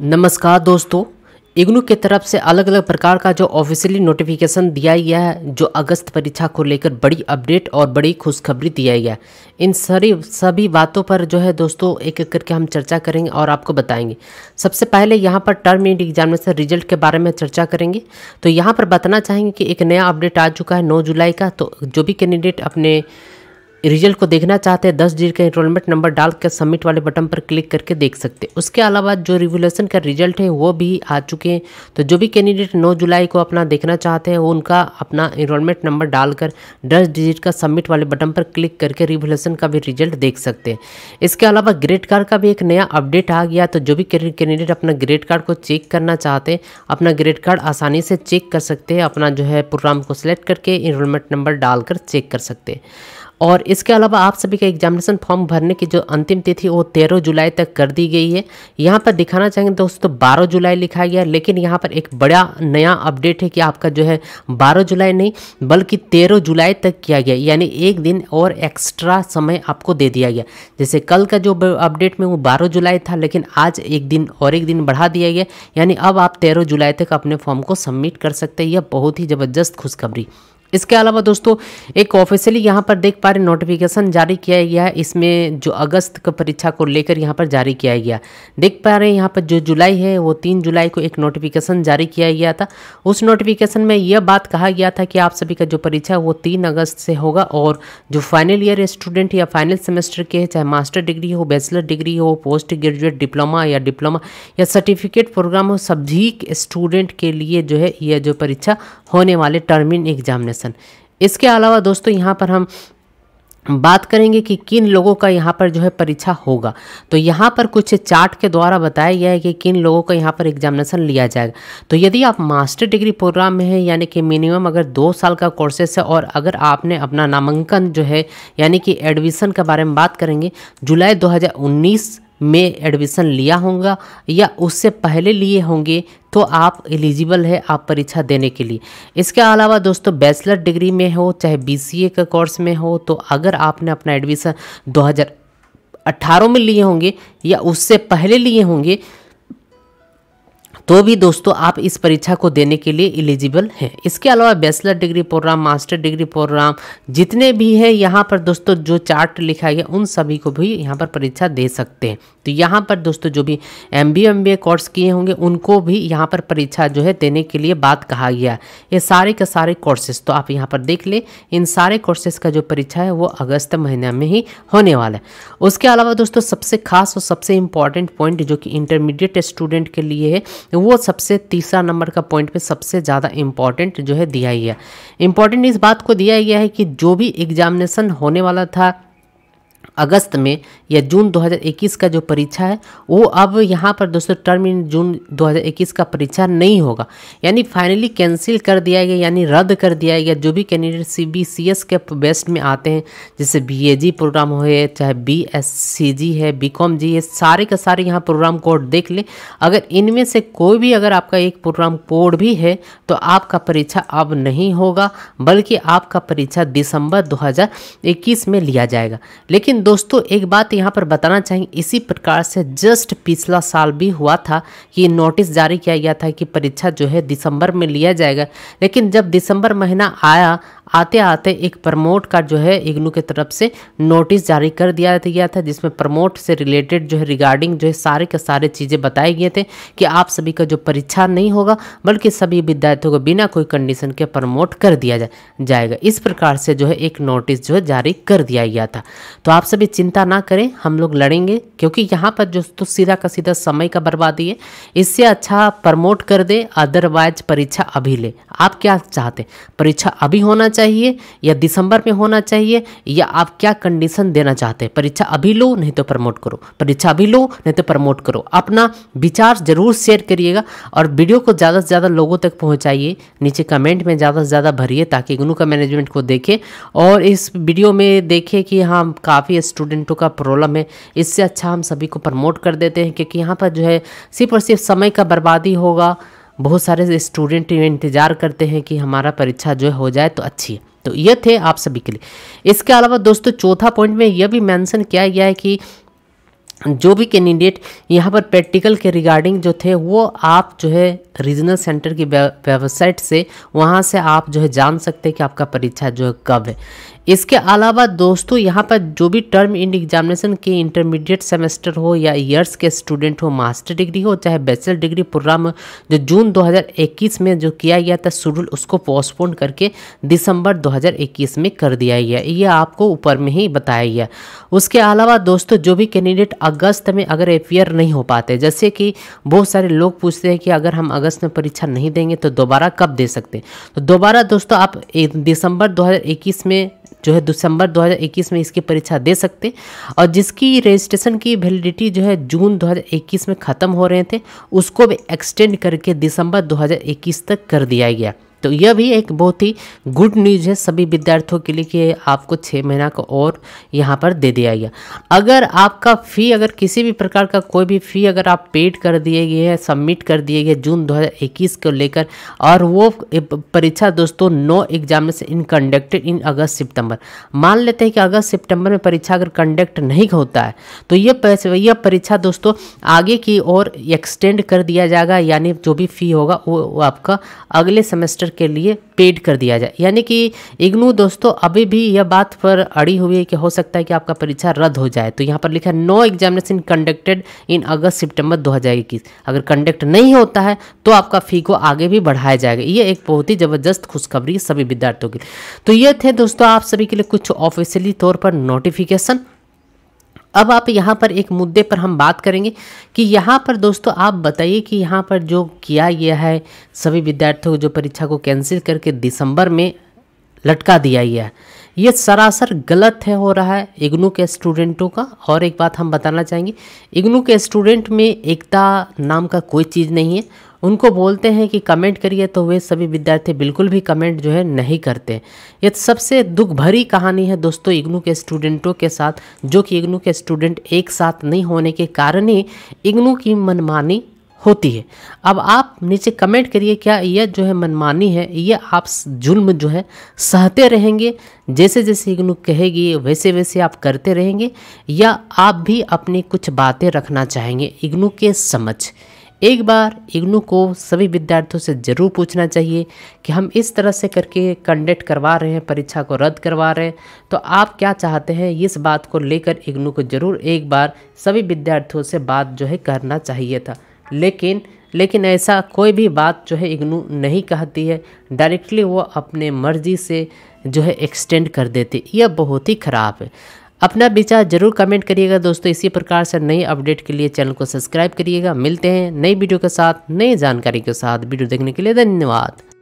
नमस्कार दोस्तों इग्नू की तरफ से अलग अलग प्रकार का जो ऑफिशियली नोटिफिकेशन दिया गया है जो अगस्त परीक्षा को लेकर बड़ी अपडेट और बड़ी खुशखबरी दिया गया है इन सारी सभी बातों पर जो है दोस्तों एक एक करके हम चर्चा करेंगे और आपको बताएंगे सबसे पहले यहाँ पर टर्म एंड एग्जामिनेशन रिजल्ट के बारे में चर्चा करेंगे तो यहाँ पर बताना चाहेंगे कि एक नया अपडेट आ चुका है नौ जुलाई का तो जो भी कैंडिडेट अपने रिजल्ट को देखना चाहते हैं दस डिजिट का इनरोलमेंट नंबर डाल कर सबमिट वाले बटन पर क्लिक करके देख सकते हैं उसके अलावा जो रिवोल्यूशन का रिजल्ट है वो भी आ चुके हैं तो जो भी कैंडिडेट नौ जुलाई को अपना देखना चाहते हैं वो उनका अपना इनरोलमेंट नंबर डालकर दस डिजिट का सबमिट वाले बटन पर क्लिक करके रिवोल्यूशन का भी रिजल्ट देख सकते हैं इसके अलावा ग्रेड कार्ड का भी एक नया अपडेट आ गया तो जो भी कैंडिडेट अपना ग्रेड कार्ड को चेक करना चाहते हैं अपना ग्रेड कार्ड आसानी से चेक कर सकते हैं अपना जो है प्रोग्राम को सिलेक्ट करके इनरोलमेंट नंबर डालकर चेक कर सकते हैं और इसके अलावा आप सभी का एग्जामिनेशन फॉर्म भरने की जो अंतिम तिथि वो तेरह जुलाई तक कर दी गई है यहाँ पर दिखाना चाहेंगे दोस्तों बारह जुलाई लिखा गया लेकिन यहाँ पर एक बड़ा नया अपडेट है कि आपका जो है बारह जुलाई नहीं बल्कि तेरह जुलाई तक किया गया यानी एक दिन और एक्स्ट्रा समय आपको दे दिया गया जैसे कल का जो अपडेट में वो बारह जुलाई था लेकिन आज एक दिन और एक दिन बढ़ा दिया गया यानी अब आप तेरह जुलाई तक अपने फॉर्म को सबमिट कर सकते हैं यह बहुत ही ज़बरदस्त खुशखबरी इसके अलावा दोस्तों एक ऑफिशियली यहाँ पर देख पा रहे नोटिफिकेशन जारी किया गया है इसमें जो अगस्त का परीक्षा को लेकर यहाँ पर जारी किया गया देख पा रहे हैं यहाँ पर जो जुलाई है वो तीन जुलाई को एक नोटिफिकेशन जारी किया गया था उस नोटिफिकेशन में यह बात कहा गया था कि आप सभी का जो परीक्षा वो तीन अगस्त से होगा और जो फाइनल ईयर स्टूडेंट या फाइनल सेमेस्टर के है चाहे मास्टर डिग्री हो बैचलर डिग्री हो पोस्ट ग्रेजुएट डिप्लोमा या डिप्लोमा या सर्टिफिकेट प्रोग्राम हो सभी स्टूडेंट के लिए जो है यह जो परीक्षा होने वाले टर्मिन एग्जामिनेशन लेसन इसके अलावा दोस्तों यहाँ पर हम बात करेंगे कि किन लोगों का यहाँ पर जो है परीक्षा होगा तो यहाँ पर कुछ चार्ट के द्वारा बताया गया है कि किन लोगों का यहाँ पर एग्जामिनेशन लिया जाएगा तो यदि आप मास्टर डिग्री प्रोग्राम में हैं यानी कि मिनिमम अगर दो साल का कोर्सेस है और अगर आपने अपना नामांकन जो है यानी कि एडमिशन के बारे में बात करेंगे जुलाई दो મે એડમિશન લિયા હોંગા يا ઉસસે પહેલે લિયે હોંગે તો આપ एलिजिबल હે આપ પરીક્ષા દેને કે લિયે ઇસકે આલાવા દોસ્તો બેચલર ડિગ્રી મે હો ચાહે બીસીએ કોર્સ મે હો તો અગર આપને અપના એડમિશન 2018 મે લિયે હોંગે يا ઉસસે પહેલે લિયે હોંગે तो भी दोस्तों आप इस परीक्षा को देने के लिए एलिजिबल हैं इसके अलावा bachelor degree program master degree program जितने भी हैं यहाँ पर दोस्तों जो चार्ट लिखा गया उन सभी को भी यहाँ पर परीक्षा दे सकते हैं तो यहाँ पर दोस्तों जो भी M B M B course किए होंगे उनको भी यहाँ पर परीक्षा जो है देने के लिए बात कहा गया ये सारे के सारे कोर्सेज तो आप यहाँ पर देख लें इन सारे कोर्सेज का जो परीक्षा है वो अगस्त महीने में ही होने वाला है उसके अलावा दोस्तों सबसे खास और सबसे इम्पॉर्टेंट पॉइंट जो कि इंटरमीडिएट स्टूडेंट के लिए है तो वो सबसे तीसरा नंबर का पॉइंट पे सबसे ज़्यादा इम्पॉर्टेंट जो है दिया गया इम्पॉर्टेंट इस बात को दिया गया है कि जो भी एग्जामिनेशन होने वाला था अगस्त में या जून 2021 का जो परीक्षा है वो अब यहाँ पर दोस्तों टर्म इन जून 2021 का परीक्षा नहीं होगा यानी फाइनली कैंसिल कर दिया गया यानी रद्द कर दिया गया जो भी candidate C B C S के बेस्ट में आते हैं जैसे बी ए जी प्रोग्राम हो चाहे बी एस सी जी है बी कॉम जी है सारे का सारे यहाँ प्रोग्राम कोड देख लें अगर इनमें से कोई भी अगर आपका एक प्रोग्राम कोड भी है तो आपका परीक्षा अब नहीं होगा बल्कि आपका परीक्षा दिसंबर दो में लिया जाएगा लेकिन लेकिन दोस्तों एक बात यहाँ पर बताना चाहेंगे इसी प्रकार से जस्ट पिछला साल भी हुआ था कि नोटिस जारी किया गया था कि परीक्षा जो है दिसंबर में लिया जाएगा लेकिन जब दिसंबर महीना आया आते आते एक प्रमोट का जो है इग्नू के तरफ से नोटिस जारी कर दिया गया था जिसमें प्रमोट से रिलेटेड जो है रिगार्डिंग जो है सारे के सारे चीज़ें बताए गए थे कि आप सभी का जो परीक्षा नहीं होगा बल्कि सभी विद्यार्थियों को बिना कोई कंडीशन के प्रमोट कर दिया जा, जाएगा इस प्रकार से जो है एक नोटिस जो है जारी कर दिया गया था तो आप सभी चिंता ना करें हम लोग लड़ेंगे क्योंकि यहाँ पर जो तो सीधा का सीधा समय का बर्बादी है इससे अच्छा प्रमोट कर दे अदरवाइज परीक्षा अभी ले आप क्या चाहते परीक्षा अभी होना चाहिए या दिसंबर में होना चाहिए या आप क्या कंडीशन देना चाहते हैं परीक्षा अभी लो नहीं तो प्रमोट करो परीक्षा अभी लो नहीं तो प्रमोट करो अपना विचार जरूर शेयर करिएगा और वीडियो को ज़्यादा से ज़्यादा लोगों तक पहुँचाइए नीचे कमेंट में ज़्यादा से ज़्यादा भरिए ताकि इग्नू का मैनेजमेंट को देखे और इस वीडियो में देखें कि हाँ काफ़ी स्टूडेंटों का प्रॉब्लम है इससे अच्छा हम सभी को प्रमोट कर देते हैं क्योंकि यहाँ पर जो है सिर्फ और सिर्फ समय का बर्बादी होगा बहुत सारे स्टूडेंट इंतज़ार करते हैं कि हमारा परीक्षा जो हो जाए तो अच्छी है तो ये थे आप सभी के लिए इसके अलावा दोस्तों चौथा पॉइंट में यह भी मेंशन किया गया है कि जो भी कैंडिडेट यहाँ पर प्रैक्टिकल के रिगार्डिंग जो थे वो आप जो है रीजनल सेंटर की वेबसाइट से वहाँ से आप जो है जान सकते हैं कि आपका परीक्षा जो है कब है इसके अलावा दोस्तों यहाँ पर जो भी टर्म इंड एग्जामिनेशन के इंटरमीडिएट सेमेस्टर हो या ईयर्स के स्टूडेंट हो मास्टर डिग्री हो चाहे बैचलर डिग्री प्रोग्राम जो जून 2021 में जो किया गया था शेड्यूल उसको पोस्टपोन करके दिसंबर 2021 में कर दिया गया ये आपको ऊपर में ही बताया गया उसके अलावा दोस्तों जो भी कैंडिडेट अगस्त में अगर अपियर नहीं हो पाते जैसे कि बहुत सारे लोग पूछते हैं कि अगर हम अगस्त में परीक्षा नहीं देंगे तो दोबारा कब दे सकते हैं तो दोबारा दोस्तों आप दिसंबर 2021 में जो है दिसंबर 2021 में इसकी परीक्षा दे सकते और जिसकी रजिस्ट्रेशन की वैलिडिटी जो है जून 2021 में ख़त्म हो रहे थे उसको भी एक्सटेंड करके दिसंबर 2021 तक कर दिया गया तो यह भी एक बहुत ही गुड न्यूज़ है सभी विद्यार्थियों के लिए कि आपको छः महीना का और यहाँ पर दे दिया गया अगर आपका फ़ी अगर किसी भी प्रकार का कोई भी फ़ी अगर आप पेड कर दिए गए हैं सबमिट कर दिए गए जून 2021 को लेकर और वो परीक्षा दोस्तों no examination in conducted in August September मान लेते हैं कि अगस्त सितंबर में परीक्षा अगर कंडक्ट नहीं होता है तो यह यह परीक्षा दोस्तों आगे की ओर एक्सटेंड कर दिया जाएगा यानी जो भी फ़ी होगा वो आपका अगले सेमेस्टर सेमेस्टर के लिए पेड कर दिया जाए यानी कि इग्नू दोस्तों अभी भी यह बात पर अड़ी हुई है कि हो सकता है कि आपका परीक्षा रद्द हो जाए तो यहाँ पर लिखा है no examination conducted in August September 2021 अगर कंडक्ट नहीं होता है तो आपका फ़ी को आगे भी बढ़ाया जाएगा ये एक बहुत ही ज़बरदस्त खुशखबरी सभी विद्यार्थियों के तो ये थे दोस्तों आप सभी के लिए कुछ ऑफिशियली तौर पर नोटिफिकेशन अब आप यहाँ पर एक मुद्दे पर हम बात करेंगे कि यहाँ पर दोस्तों आप बताइए कि यहाँ पर जो किया गया है सभी विद्यार्थियों को जो परीक्षा को कैंसिल करके दिसंबर में लटका दिया गया है ये सरासर गलत है हो रहा है इग्नू के स्टूडेंटों का और एक बात हम बताना चाहेंगे इग्नू के स्टूडेंट में एकता नाम का कोई चीज़ नहीं है उनको बोलते हैं कि कमेंट करिए तो वे सभी विद्यार्थी बिल्कुल भी कमेंट जो है नहीं करते ये सबसे दुख भरी कहानी है दोस्तों इग्नू के स्टूडेंटों के साथ जो कि इग्नू के स्टूडेंट एक साथ नहीं होने के कारण ही इग्नू की मनमानी होती है अब आप नीचे कमेंट करिए क्या यह जो है मनमानी है यह आप जुल्म जो है सहते रहेंगे जैसे जैसे इग्नू कहेगी वैसे वैसे आप करते रहेंगे या आप भी अपनी कुछ बातें रखना चाहेंगे इग्नू के समझ एक बार इग्नू को सभी विद्यार्थियों से ज़रूर पूछना चाहिए कि हम इस तरह से करके कंडक्ट करवा रहे हैं परीक्षा को रद्द करवा रहे हैं तो आप क्या चाहते हैं इस बात को लेकर इग्नू को ज़रूर एक बार सभी विद्यार्थियों से बात जो है करना चाहिए था लेकिन लेकिन ऐसा कोई भी बात जो है इग्नू नहीं कहती है डायरेक्टली वो अपने मर्जी से जो है एक्सटेंड कर देती यह बहुत ही ख़राब है अपना विचार जरूर कमेंट करिएगा दोस्तों इसी प्रकार से नई अपडेट के लिए चैनल को सब्सक्राइब करिएगा मिलते हैं नई वीडियो के साथ नई जानकारी के साथ वीडियो देखने के लिए धन्यवाद